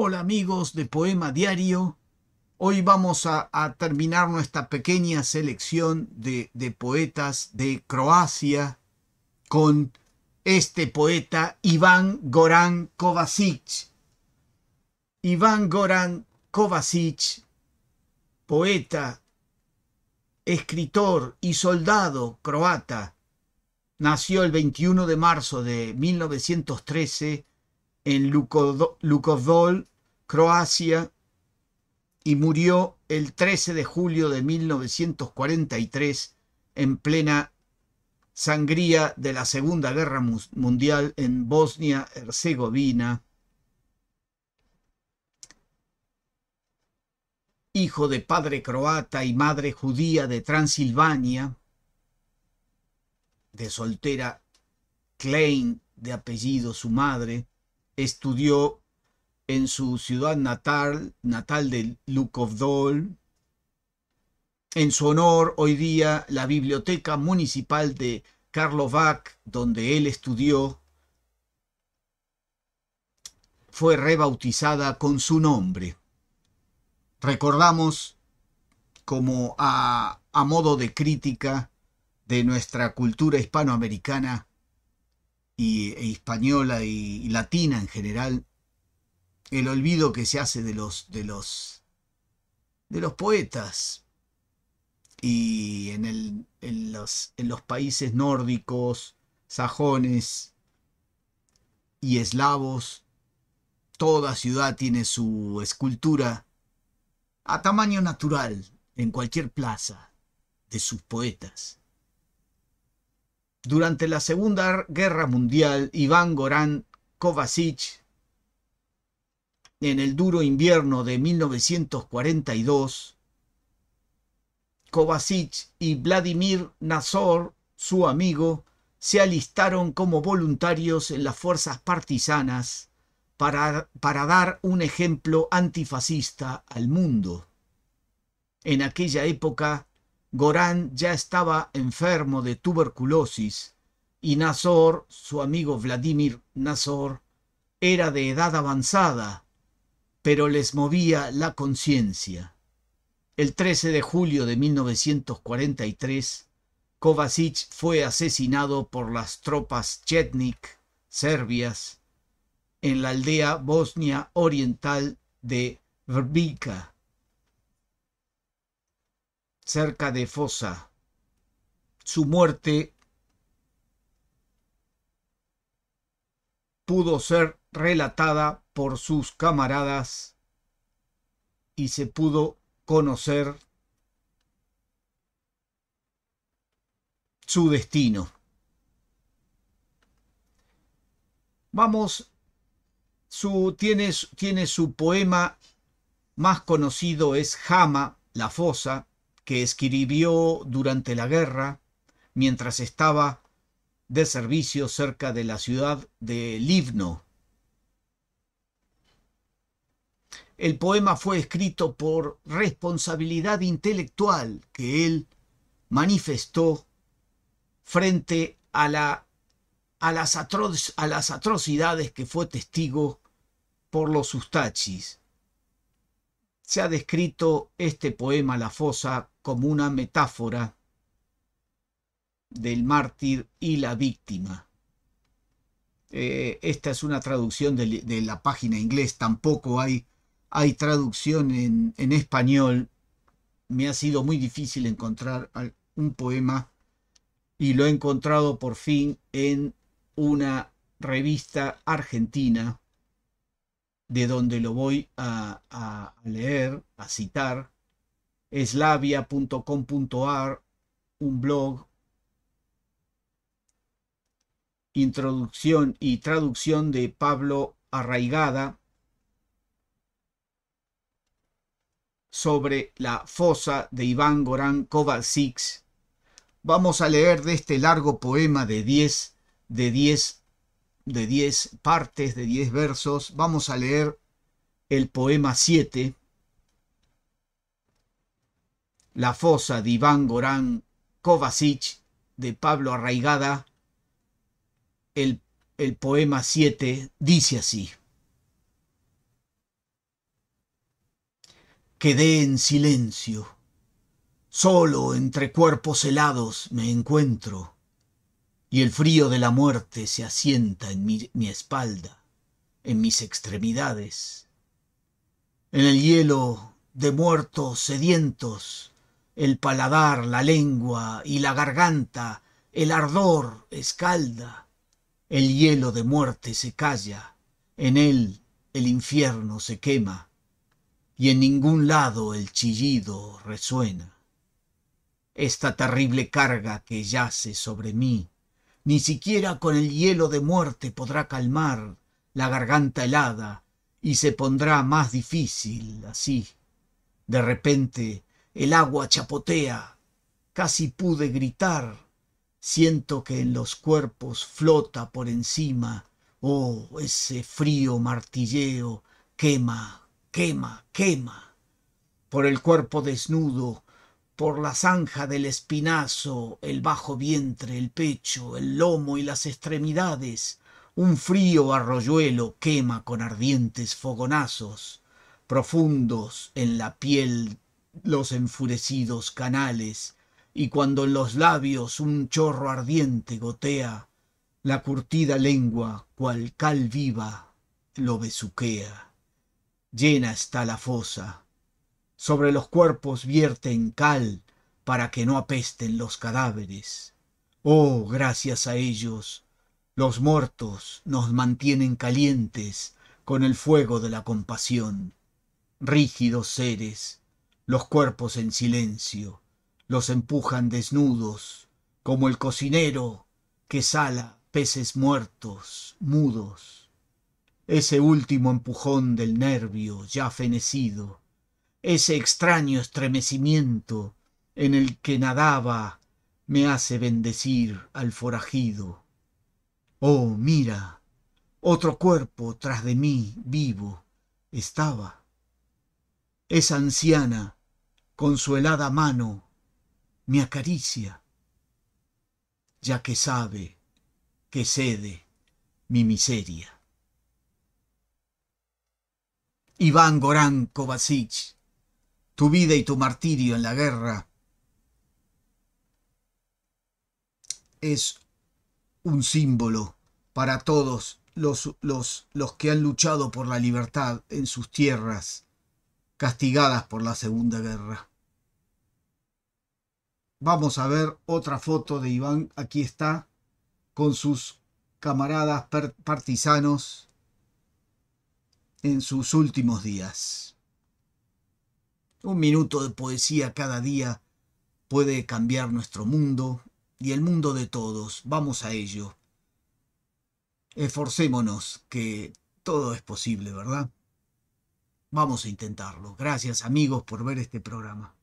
Hola amigos de Poema Diario. Hoy vamos a, terminar nuestra pequeña selección de, poetas de Croacia con este poeta Iván Goran Kovacic. Iván Goran Kovacic, poeta, escritor y soldado croata, nació el 21 de marzo de 1913 en Lukovdol, Croacia, y murió el 13 de julio de 1943 en plena sangría de la Segunda Guerra Mundial en Bosnia-Herzegovina, hijo de padre croata y madre judía de Transilvania, de soltera Klein de apellido su madre, estudió en su ciudad natal, natal de Lukovdol. En su honor, hoy día, la Biblioteca Municipal de Karlovac, donde él estudió, fue rebautizada con su nombre. Recordamos como a, a modo de crítica de nuestra cultura hispanoamericana y, e española y, latina en general, el olvido que se hace de los, de los, de los poetas. Y en, en, los, en los países nórdicos, sajones y eslavos, toda ciudad tiene su escultura a tamaño natural en cualquier plaza de sus poetas. Durante la Segunda Guerra Mundial, Iván Gorán Kovacic, en el duro invierno de 1942, Kovacic y Vladimir Nazor, su amigo, se alistaron como voluntarios en las fuerzas partisanas para dar un ejemplo antifascista al mundo. En aquella época, Goran ya estaba enfermo de tuberculosis y Nazor, su amigo Vladimir Nazor, era de edad avanzada, pero les movía la conciencia. El 13 de julio de 1943, Kovacic fue asesinado por las tropas chetnik serbias en la aldea bosnia oriental de Vrbica, cerca de Fosa. Su muerte pudo ser relatada por sus camaradas y se pudo conocer su destino. Vamos, su, tiene, tiene su poema más conocido, es Jama, la fosa, que escribió durante la guerra, mientras estaba de servicio cerca de la ciudad de Livno. El poema fue escrito por responsabilidad intelectual que él manifestó frente a, la, a, las, a las atrocidades que fue testigo por los ustachis se ha descrito este poema La Fosa como una metáfora del mártir y la víctima. Eh, esta es una traducción de, la página inglés, tampoco hay, hay traducción en español. Me ha sido muy difícil encontrar un poema y lo he encontrado por fin en una revista argentina de donde lo voy a, leer, a citar, eslavia.com.ar, un blog, introducción y traducción de Pablo Arraigada sobre la fosa de Iván Gorán Kovacic. Vamos a leer de este largo poema de 10 de 10 de diez partes, de 10 versos. Vamos a leer el poema siete. La fosa de Iván Gorán Kovacic de Pablo Arraigada. El, el poema 7 dice así. Quedé en silencio. Solo entre cuerpos helados me encuentro y el frío de la muerte se asienta en mi, espalda, en mis extremidades. En el hielo de muertos sedientos, el paladar, la lengua y la garganta, el ardor escalda. El hielo de muerte se calla, en él el infierno se quema, y en ningún lado el chillido resuena. Esta terrible carga que yace sobre mí, ni siquiera con el hielo de muerte podrá calmar la garganta helada y se pondrá más difícil así. De repente el agua chapotea. Casi pude gritar. Siento que en los cuerpos flota por encima. Oh, ese frío martilleo quema, quema, quema. Por el cuerpo desnudo por la zanja del espinazo, el bajo vientre, el pecho, el lomo y las extremidades, un frío arroyuelo quema con ardientes fogonazos, profundos en la piel los enfurecidos canales, y cuando en los labios un chorro ardiente gotea, la curtida lengua, cual cal viva, lo besuquea. Llena está la fosa, sobre los cuerpos vierten cal para que no apesten los cadáveres. Oh, gracias a ellos, los muertos nos mantienen calientes con el fuego de la compasión. Rígidos seres, los cuerpos en silencio, los empujan desnudos, como el cocinero que sala peces muertos, mudos. Ese último empujón del nervio ya fenecido, ese extraño estremecimiento en el que nadaba me hace bendecir al forajido. Oh, mira, otro cuerpo tras de mí vivo estaba. Esa anciana, con su helada mano, me acaricia, ya que sabe que cede mi miseria. Iván Gorán Kovacic tu vida y tu martirio en la guerra es un símbolo para todos los, los, que han luchado por la libertad en sus tierras, castigadas por la Segunda Guerra. Vamos a ver otra foto de Iván, aquí está, con sus camaradas partisanos en sus últimos días. Un minuto de poesía cada día puede cambiar nuestro mundo y el mundo de todos. Vamos a ello. Esforcémonos, que todo es posible, ¿verdad? Vamos a intentarlo. Gracias amigos por ver este programa.